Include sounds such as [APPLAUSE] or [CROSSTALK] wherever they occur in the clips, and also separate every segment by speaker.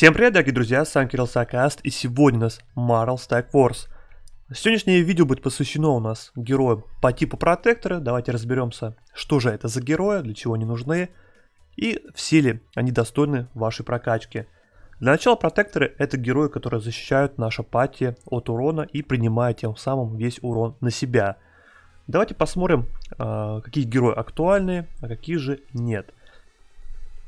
Speaker 1: Всем привет, дорогие друзья, с вами Кирилл Сакаст, и сегодня у нас Marvel Stack Wars. Сегодняшнее видео будет посвящено у нас героям по типу протектора, давайте разберемся, что же это за герои, для чего они нужны, и все ли они достойны вашей прокачки. Для начала протекторы это герои, которые защищают наша пати от урона и принимают тем самым весь урон на себя. Давайте посмотрим, а, какие герои актуальны, а какие же нет.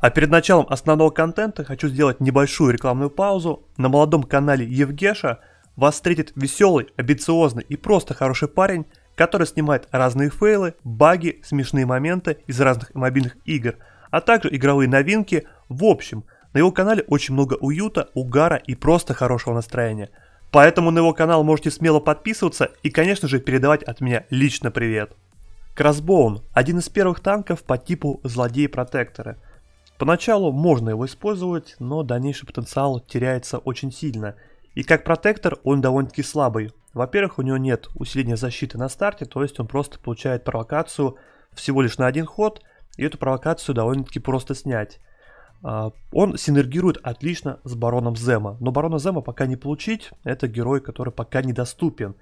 Speaker 1: А перед началом основного контента хочу сделать небольшую рекламную паузу. На молодом канале Евгеша вас встретит веселый, амбициозный и просто хороший парень, который снимает разные фейлы, баги, смешные моменты из разных мобильных игр, а также игровые новинки. В общем, на его канале очень много уюта, угара и просто хорошего настроения. Поэтому на его канал можете смело подписываться и, конечно же, передавать от меня лично привет. Красбоун – один из первых танков по типу злодеи-протекторы – Поначалу можно его использовать, но дальнейший потенциал теряется очень сильно. И как протектор он довольно-таки слабый. Во-первых, у него нет усиления защиты на старте, то есть он просто получает провокацию всего лишь на один ход, и эту провокацию довольно-таки просто снять. А, он синергирует отлично с бароном Зема, но барона Зема пока не получить, это герой, который пока недоступен.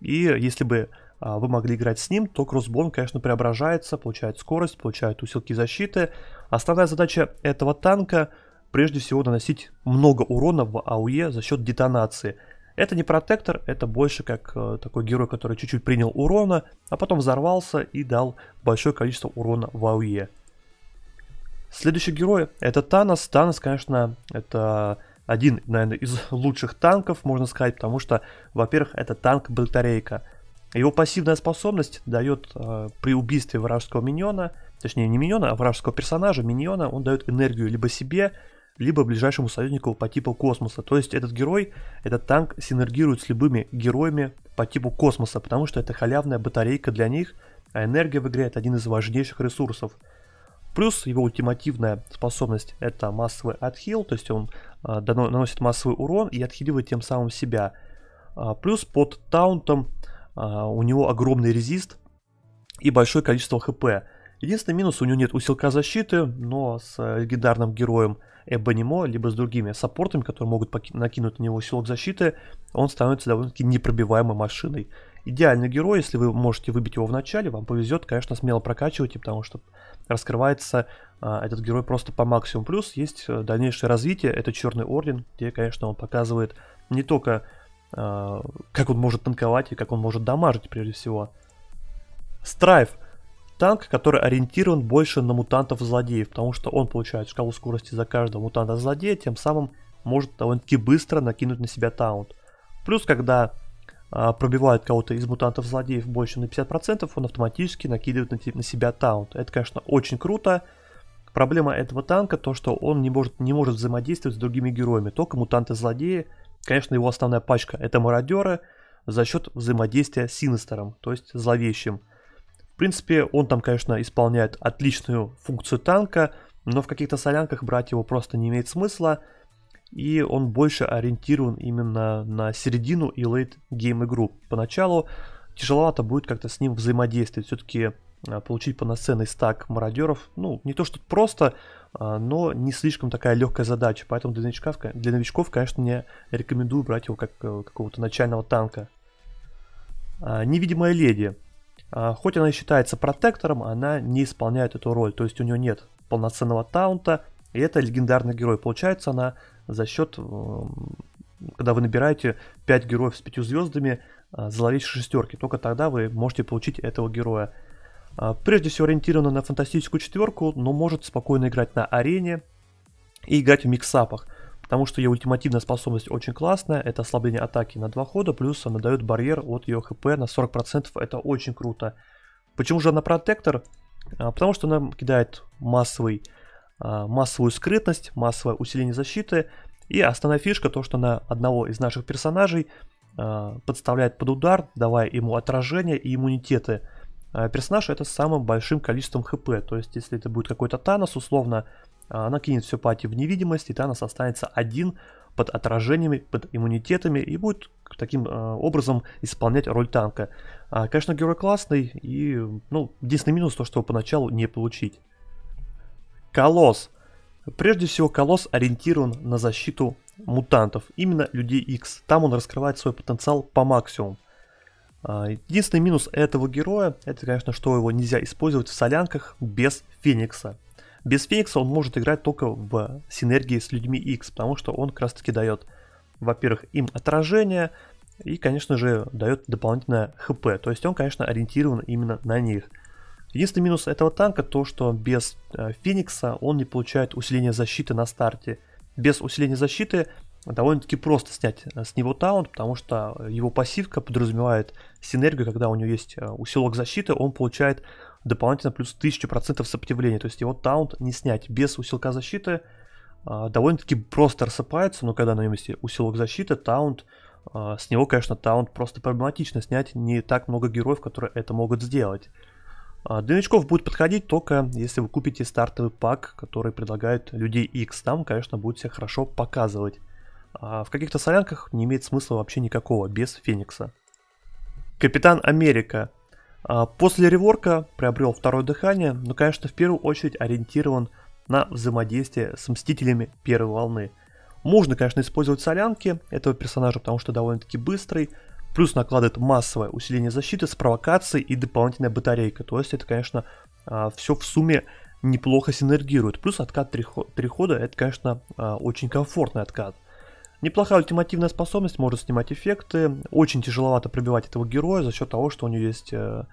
Speaker 1: И если бы а, вы могли играть с ним, то кроссбон, конечно, преображается, получает скорость, получает усилки защиты, Основная задача этого танка прежде всего наносить много урона в АУЕ за счет детонации. Это не протектор, это больше как э, такой герой, который чуть-чуть принял урона, а потом взорвался и дал большое количество урона в АУЕ. Следующий герой это Танос. Танос, конечно, это один, наверное, из [LAUGHS] лучших танков, можно сказать, потому что, во-первых, это танк-батарейка. Его пассивная способность дает э, при убийстве вражеского миньона – точнее не миньона, а вражеского персонажа, миньона, он дает энергию либо себе, либо ближайшему союзнику по типу космоса. То есть этот герой, этот танк синергирует с любыми героями по типу космоса, потому что это халявная батарейка для них, а энергия в игре это один из важнейших ресурсов. Плюс его ультимативная способность это массовый отхил, то есть он э, наносит массовый урон и отхиливает тем самым себя. А, плюс под таунтом а, у него огромный резист и большое количество хп. Единственный минус, у него нет усилка защиты, но с э, легендарным героем Эбонимо, либо с другими саппортами, которые могут накинуть на него усилок защиты, он становится довольно-таки непробиваемой машиной. Идеальный герой, если вы можете выбить его в начале, вам повезет, конечно, смело прокачивайте, потому что раскрывается а, этот герой просто по максимуму. Плюс есть э, дальнейшее развитие, это Черный Орден, где, конечно, он показывает не только а, как он может танковать и как он может дамажить, прежде всего. Страйв – танк, который ориентирован больше на мутантов-злодеев, потому что он получает шкалу скорости за каждого мутанта-злодея, тем самым может довольно-таки быстро накинуть на себя таунт. Плюс, когда а, пробивает кого-то из мутантов-злодеев больше на 50%, он автоматически накидывает на, на себя таунт. Это, конечно, очень круто. Проблема этого танка то, что он не может, не может взаимодействовать с другими героями, только мутанты-злодеи. Конечно, его основная пачка это мародеры за счет взаимодействия с Синистером, то есть зловещим. В принципе, он там, конечно, исполняет отличную функцию танка, но в каких-то солянках брать его просто не имеет смысла, и он больше ориентирован именно на середину и лейт-гейм игру. Поначалу тяжеловато будет как-то с ним взаимодействовать, все-таки а, получить полноценный стак мародеров, ну, не то что просто, а, но не слишком такая легкая задача, поэтому для новичков, для новичков конечно, не рекомендую брать его как э, какого-то начального танка. А, невидимая леди. А, хоть она и считается протектором, она не исполняет эту роль, то есть у нее нет полноценного таунта, и это легендарный герой. Получается она за счет, э, когда вы набираете 5 героев с 5 звездами, э, зловещей шестерки, только тогда вы можете получить этого героя. А, прежде всего ориентирована на фантастическую четверку, но может спокойно играть на арене и играть в миксапах потому что ее ультимативная способность очень классная, это ослабление атаки на два хода, плюс она дает барьер от ее хп на 40%, это очень круто. Почему же она протектор? А, потому что она кидает массовый, а, массовую скрытность, массовое усиление защиты, и основная фишка то, что она одного из наших персонажей а, подставляет под удар, давая ему отражение и иммунитеты. Персонаж это с самым большим количеством хп, то есть если это будет какой-то Танос, условно, а, она кинет все пати в невидимость, и Танос останется один под отражениями, под иммунитетами и будет таким а, образом исполнять роль танка. А, конечно, герой классный и, ну, единственный минус то, что поначалу не получить. Колосс. Прежде всего, Колосс ориентирован на защиту мутантов, именно Людей X. Там он раскрывает свой потенциал по максимуму. Единственный минус этого героя, это, конечно, что его нельзя использовать в солянках без Феникса. Без Феникса он может играть только в синергии с людьми X, потому что он как раз таки дает, во-первых, им отражение, и, конечно же, дает дополнительное ХП. То есть он, конечно, ориентирован именно на них. Единственный минус этого танка то, что без э, Феникса он не получает усиление защиты на старте. Без усиления защиты довольно-таки просто снять э, с него таунт, потому что его пассивка подразумевает синергию, когда у него есть э, усилок защиты, он получает дополнительно плюс 1000% сопротивления, то есть его таунт не снять без усилка защиты, а, довольно-таки просто рассыпается, но когда на нем есть усилок защиты, таунт, а, с него, конечно, таунт просто проблематично снять, не так много героев, которые это могут сделать. А, для новичков будет подходить только если вы купите стартовый пак, который предлагает людей X. Там, конечно, будет все хорошо показывать. А в каких-то солянках не имеет смысла вообще никакого, без Феникса. Капитан Америка. А, после реворка приобрел второе дыхание, но, конечно, в первую очередь ориентирован на взаимодействие с Мстителями первой волны. Можно, конечно, использовать солянки этого персонажа, потому что довольно-таки быстрый, плюс накладывает массовое усиление защиты с провокацией и дополнительная батарейка. То есть это, конечно, а, все в сумме неплохо синергирует. Плюс откат три хода, это, конечно, а, очень комфортный откат. Неплохая ультимативная способность, может снимать эффекты. Очень тяжеловато пробивать этого героя за счет того, что у него есть э,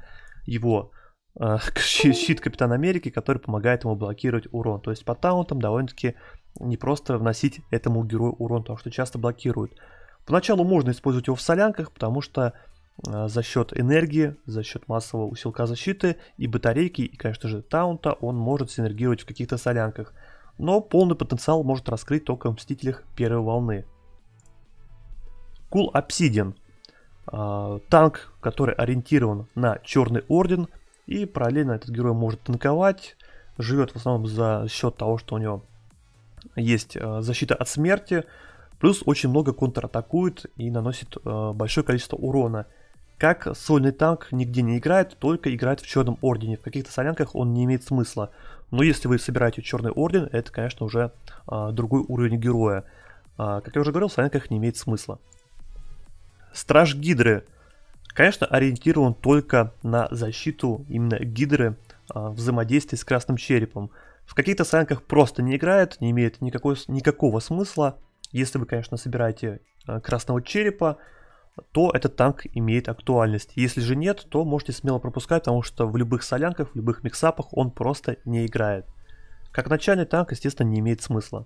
Speaker 1: его э, [LAUGHS] щит Капитан Америки, который помогает ему блокировать урон. То есть по таунтам довольно-таки не просто вносить этому герою урон, потому что часто блокируют. Поначалу можно использовать его в солянках, потому что э, за счет энергии, за счет массового усилка защиты и батарейки, и, конечно же, таунта, он может синергировать в каких-то солянках. Но полный потенциал может раскрыть только в Мстителях первой волны. Кул Обсидиан. Танк, который ориентирован на Черный Орден. И параллельно этот герой может танковать. Живет в основном за счет того, что у него есть а, защита от смерти. Плюс очень много контратакует и наносит а, большое количество урона. Как сольный танк нигде не играет, только играет в Черном Ордене. В каких-то солянках он не имеет смысла. Но если вы собираете Черный Орден, это, конечно, уже а, другой уровень героя. Как я уже говорил, в солянках не имеет смысла. Страж Гидры, конечно, ориентирован только на защиту именно Гидры а, в взаимодействии с Красным Черепом. В каких-то сценках просто не играет, не имеет никакого никакого смысла. Если вы, конечно, собираете а, Красного Черепа, то этот танк имеет актуальность. Если же нет, то можете смело пропускать, потому что в любых солянках, в любых миксапах он просто не играет. Как начальный танк, естественно, не имеет смысла.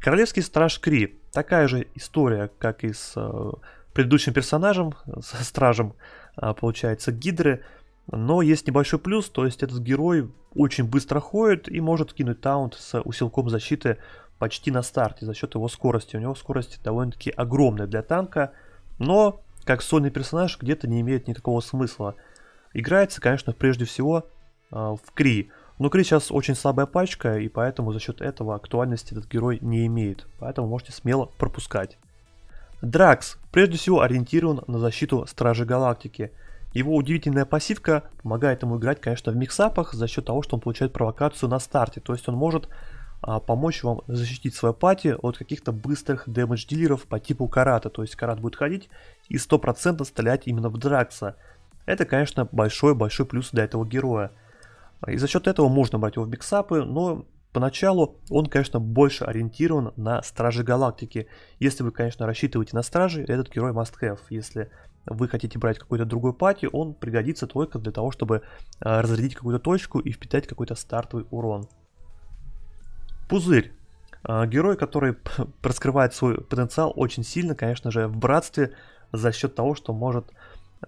Speaker 1: Королевский страж Кри. Такая же история, как и с а, предыдущим персонажем, э, со стражем, а, получается, Гидры. Но есть небольшой плюс, то есть этот герой очень быстро ходит и может кинуть таунт с усилком защиты почти на старте за счет его скорости. У него скорость довольно-таки огромная для танка, но как сольный персонаж где-то не имеет никакого смысла. Играется, конечно, прежде всего э, в Кри. Но Кри сейчас очень слабая пачка, и поэтому за счет этого актуальности этот герой не имеет. Поэтому можете смело пропускать. Дракс прежде всего ориентирован на защиту Стражи Галактики. Его удивительная пассивка помогает ему играть, конечно, в миксапах за счет того, что он получает провокацию на старте. То есть он может а, помочь вам защитить свою пати от каких-то быстрых дэмэдж-дилеров по типу Карата. То есть Карат будет ходить и 100% стрелять именно в Дракса. Это, конечно, большой-большой плюс для этого героя. И за счет этого можно брать его в миксапы, но Поначалу он, конечно, больше ориентирован на Стражи Галактики. Если вы, конечно, рассчитываете на Стражи, этот герой must have. Если вы хотите брать какой-то другой пати, он пригодится только для того, чтобы э, разрядить какую-то точку и впитать какой-то стартовый урон. Пузырь. Э, герой, который раскрывает свой потенциал очень сильно, конечно же, в братстве за счет того, что может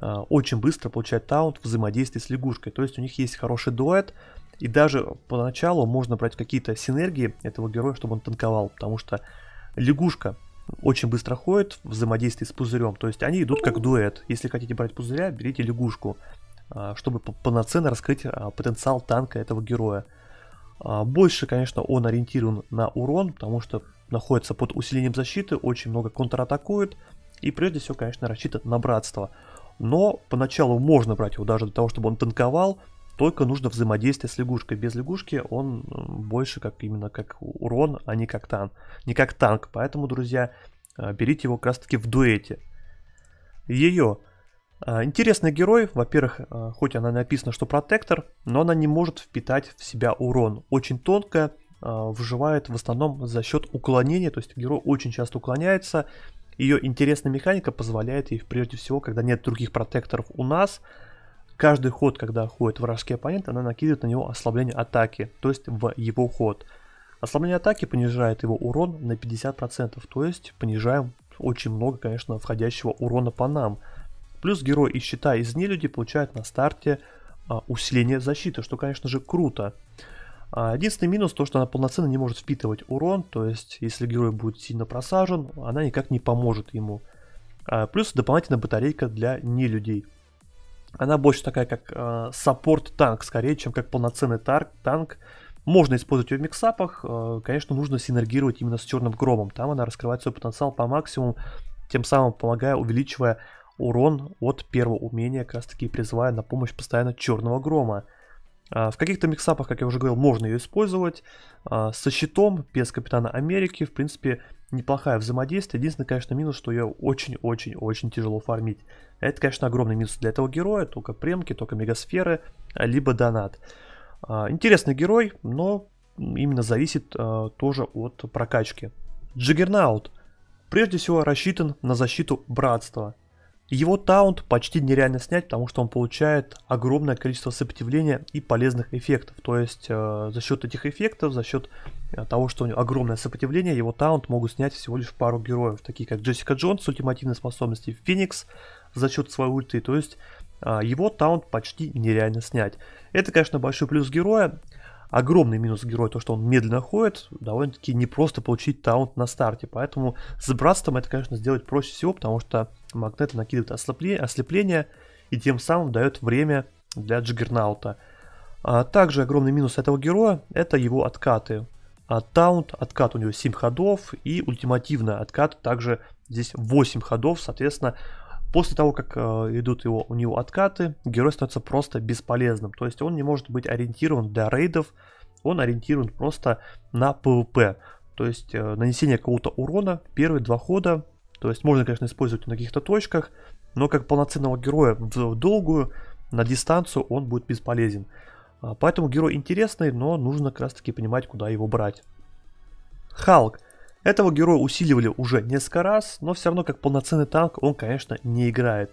Speaker 1: э, очень быстро получать таунт взаимодействие с лягушкой. То есть у них есть хороший дуэт, и даже поначалу можно брать какие-то синергии этого героя, чтобы он танковал, потому что лягушка очень быстро ходит в взаимодействии с пузырем, то есть они идут как дуэт. Если хотите брать пузыря, берите лягушку, а, чтобы полноценно раскрыть а, потенциал танка этого героя. А, больше, конечно, он ориентирован на урон, потому что находится под усилением защиты, очень много контратакует, и прежде всего, конечно, рассчитан на братство. Но поначалу можно брать его даже для того, чтобы он танковал, только нужно взаимодействие с лягушкой. Без лягушки он больше как именно как урон, а не как танк. Не как танк. Поэтому, друзья, а, берите его как раз таки в дуэте. Ее. А, интересный герой, во-первых, а, хоть она написана, что протектор, но она не может впитать в себя урон. Очень тонкая, выживает в основном за счет уклонения, то есть герой очень часто уклоняется. Ее интересная механика позволяет ей, прежде всего, когда нет других протекторов у нас, Каждый ход, когда ходит вражеский оппонент, она накидывает на него ослабление атаки, то есть в его ход. Ослабление атаки понижает его урон на 50%, то есть понижаем очень много, конечно, входящего урона по нам. Плюс герой и щита из нелюди получают на старте а, усиление защиты, что, конечно же, круто. А, единственный минус то, что она полноценно не может впитывать урон, то есть если герой будет сильно просажен, она никак не поможет ему. А, плюс дополнительная батарейка для нелюдей. Она больше такая, как э, саппорт-танк, скорее, чем как полноценный танк. танк. Можно использовать ее в миксапах, э, конечно, нужно синергировать именно с черным громом. Там она раскрывает свой потенциал по максимуму, тем самым помогая, увеличивая урон от первого умения, как раз таки призывая на помощь постоянно черного грома. А, в каких-то миксапах, как я уже говорил, можно ее использовать. А, со щитом, без Капитана Америки, в принципе, неплохая взаимодействие. Единственное, конечно, минус, что ее очень-очень-очень тяжело фармить. Это, конечно, огромный минус для этого героя. Только премки, только мегасферы, а, либо донат. А, интересный герой, но именно зависит а, тоже от прокачки. Джиггернаут прежде всего рассчитан на защиту братства. Его таунт почти нереально снять, потому что он получает огромное количество сопротивления и полезных эффектов. То есть э, за счет этих эффектов, за счет того, что у него огромное сопротивление, его таунт могут снять всего лишь пару героев, такие как Джессика Джонс с ультимативной способностью, Феникс за счет своей ульты, то есть а, его таунт почти нереально снять. Это, конечно, большой плюс героя. Огромный минус героя, то, что он медленно ходит, довольно-таки непросто получить таунт на старте. Поэтому с Братством это, конечно, сделать проще всего, потому что магнеты накидывают ослепление, ослепление и тем самым дает время для Джиггернаута. А, также огромный минус этого героя – это его откаты. А таунт, откат у него 7 ходов и ультимативно откат также здесь 8 ходов, соответственно, После того, как э, идут его, у него откаты, герой становится просто бесполезным. То есть он не может быть ориентирован для рейдов, он ориентирован просто на ПВП. То есть э, нанесение какого-то урона, первые два хода. То есть можно, конечно, использовать на каких-то точках, но как полноценного героя в долгую, на дистанцию он будет бесполезен. А, поэтому герой интересный, но нужно как раз таки понимать, куда его брать. Халк. Этого героя усиливали уже несколько раз, но все равно как полноценный танк он, конечно, не играет.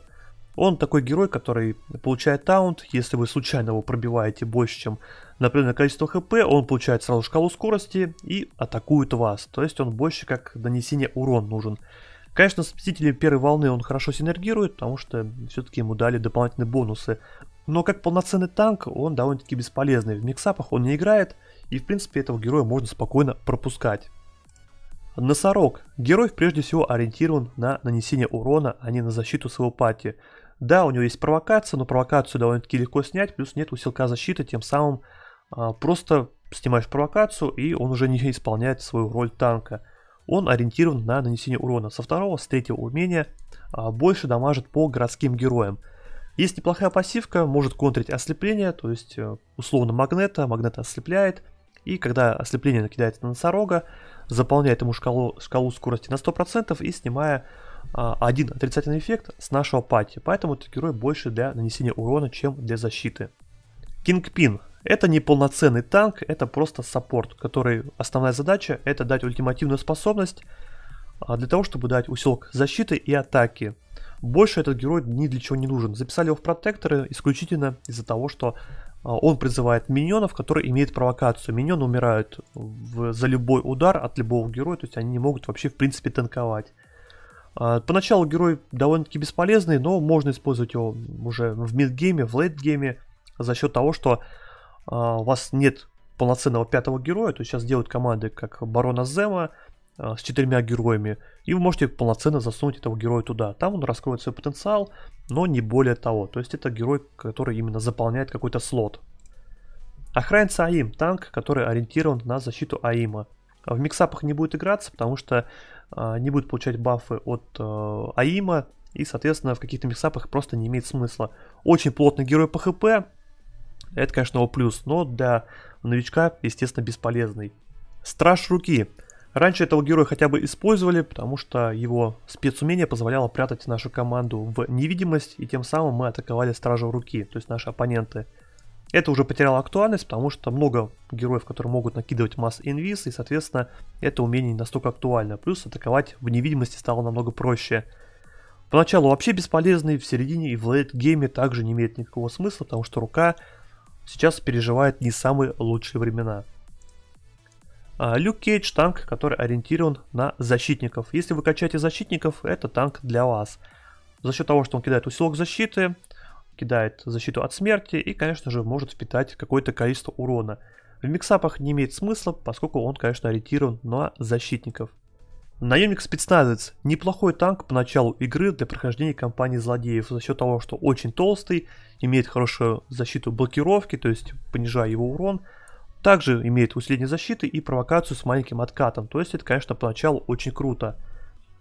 Speaker 1: Он такой герой, который получает таунт, если вы случайно его пробиваете больше, чем, например, количество хп, он получает сразу шкалу скорости и атакует вас, то есть он больше как донесение урон нужен. Конечно, с Мстителем первой волны он хорошо синергирует, потому что все-таки ему дали дополнительные бонусы. Но как полноценный танк он довольно-таки бесполезный, в миксапах он не играет, и в принципе этого героя можно спокойно пропускать. Носорог. Герой прежде всего ориентирован на нанесение урона, а не на защиту своего пати. Да, у него есть провокация, но провокацию довольно-таки легко снять, плюс нет усилка защиты, тем самым а, просто снимаешь провокацию, и он уже не [LAUGHS] исполняет свою роль танка. Он ориентирован на нанесение урона. Со второго, с третьего умения а, больше дамажит по городским героям. Есть неплохая пассивка, может контрить ослепление, то есть э, условно магнета, магнета ослепляет – и когда ослепление накидает на носорога, заполняет ему шкалу, шкалу скорости на 100% и снимая а, один отрицательный эффект с нашего пати. Поэтому этот герой больше для нанесения урона, чем для защиты. Кингпин. Это не полноценный танк, это просто саппорт, который основная задача это дать ультимативную способность а, для того, чтобы дать усилок защиты и атаки. Больше этот герой ни для чего не нужен. Записали его в протекторы исключительно из-за того, что а, он призывает миньонов, которые имеют провокацию. Миньоны умирают в, за любой удар от любого героя, то есть они не могут вообще в принципе танковать. А, поначалу герой довольно-таки бесполезный, но можно использовать его уже в мидгейме, в лейтгейме за счет того, что а, у вас нет полноценного пятого героя, то есть сейчас делают команды как Барона Зема, Э, с четырьмя героями, и вы можете полноценно засунуть этого героя туда. Там он раскроет свой потенциал, но не более того. То есть это герой, который именно заполняет какой-то слот. Охранится АИМ, танк, который ориентирован на защиту АИМа. А в миксапах не будет играться, потому что э, не будет получать бафы от э, АИМа, и, соответственно, в каких-то миксапах просто не имеет смысла. Очень плотный герой по ХП, это, конечно, его плюс, но для новичка, естественно, бесполезный. Страж руки. Раньше этого героя хотя бы использовали, потому что его спецумение позволяло прятать нашу команду в невидимость, и тем самым мы атаковали стражу руки, то есть наши оппоненты. Это уже потеряло актуальность, потому что много героев, которые могут накидывать масс инвиз, и, соответственно, это умение не настолько актуально. Плюс атаковать в невидимости стало намного проще. Поначалу вообще бесполезный, в середине и в лейт-гейме также не имеет никакого смысла, потому что рука сейчас переживает не самые лучшие времена. А, Люк Кейдж танк, который ориентирован на защитников. Если вы качаете защитников, это танк для вас. За счет того, что он кидает усилок защиты, кидает защиту от смерти и, конечно же, может впитать какое-то количество урона. В миксапах не имеет смысла, поскольку он, конечно, ориентирован на защитников. Наемник-спецназец – неплохой танк по началу игры для прохождения кампании злодеев за счет того, что очень толстый, имеет хорошую защиту блокировки, то есть понижая его урон – также имеет усиление защиты и провокацию с маленьким откатом. То есть это, конечно, поначалу очень круто.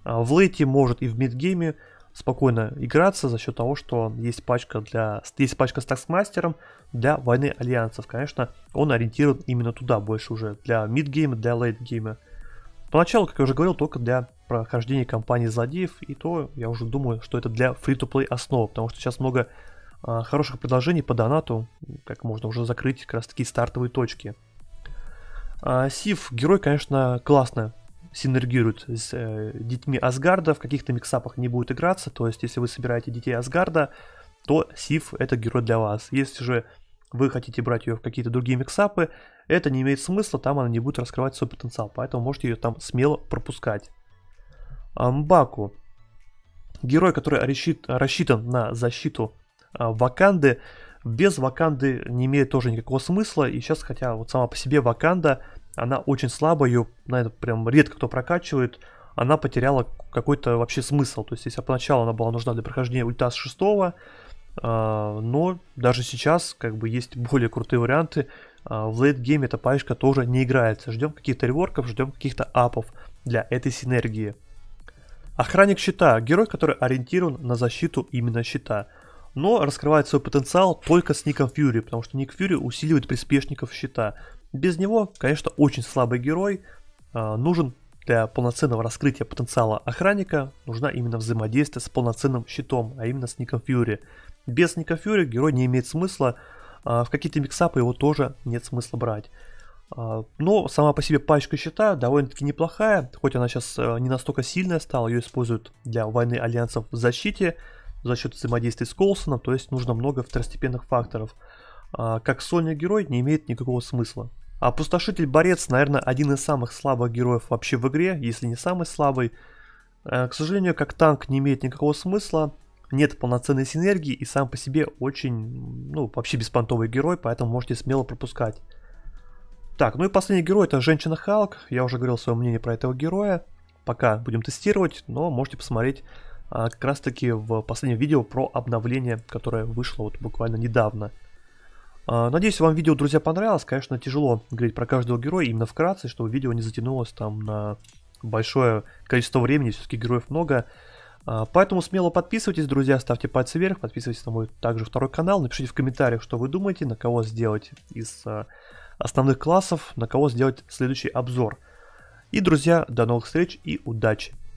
Speaker 1: А, в лейте может и в мидгейме спокойно играться за счет того, что есть пачка для есть пачка с таксмастером для войны альянсов. Конечно, он ориентирован именно туда больше уже, для мидгейма, для лейтгейма. Поначалу, как я уже говорил, только для прохождения кампании злодеев, и то я уже думаю, что это для фри-то-плей основы, потому что сейчас много а, хороших предложений по донату, как можно уже закрыть как раз таки стартовые точки. А, Сив, герой, конечно, классно синергирует с э, детьми Асгарда, в каких-то миксапах не будет играться, то есть если вы собираете детей Асгарда, то Сив это герой для вас. Если же вы хотите брать ее в какие-то другие миксапы, это не имеет смысла, там она не будет раскрывать свой потенциал, поэтому можете ее там смело пропускать. Амбаку. Герой, который рассчит, рассчитан на защиту а, ваканды. Без Ваканды не имеет тоже никакого смысла. И сейчас, хотя вот сама по себе Ваканда, она очень слабая, ее, наверное, прям редко кто прокачивает. Она потеряла какой-то вообще смысл. То есть, если поначалу она была нужна для прохождения ульта с 6 а, но даже сейчас как бы есть более крутые варианты. А, в гейме эта паечка тоже не играется. Ждем каких-то реворков, ждем каких-то апов для этой синергии. Охранник щита. Герой, который ориентирован на защиту именно щита но раскрывает свой потенциал только с Ником Фьюри, потому что Ник Фьюри усиливает приспешников щита. Без него, конечно, очень слабый герой, а, нужен для полноценного раскрытия потенциала охранника, нужна именно взаимодействие с полноценным щитом, а именно с Ником Фьюри. Без Ника Фьюри герой не имеет смысла, а, в какие-то миксапы его тоже нет смысла брать. А, но сама по себе пачка щита довольно-таки неплохая, хоть она сейчас э, не настолько сильная стала, ее используют для войны альянсов в защите, за счет взаимодействия с Колсоном, то есть нужно много второстепенных факторов. А, как сольный герой не имеет никакого смысла. Опустошитель Борец, наверное, один из самых слабых героев вообще в игре, если не самый слабый. А, к сожалению, как танк не имеет никакого смысла, нет полноценной синергии и сам по себе очень, ну, вообще беспонтовый герой, поэтому можете смело пропускать. Так, ну и последний герой это Женщина Халк, я уже говорил свое мнение про этого героя, пока будем тестировать, но можете посмотреть а, как раз таки в последнем видео про обновление, которое вышло вот буквально недавно. А, надеюсь, вам видео, друзья, понравилось. Конечно, тяжело говорить про каждого героя именно вкратце, чтобы видео не затянулось там на большое количество времени, все-таки героев много. А, поэтому смело подписывайтесь, друзья, ставьте пальцы вверх, подписывайтесь на мой также второй канал, напишите в комментариях, что вы думаете, на кого сделать из основных классов, на кого сделать следующий обзор. И, друзья, до новых встреч и удачи!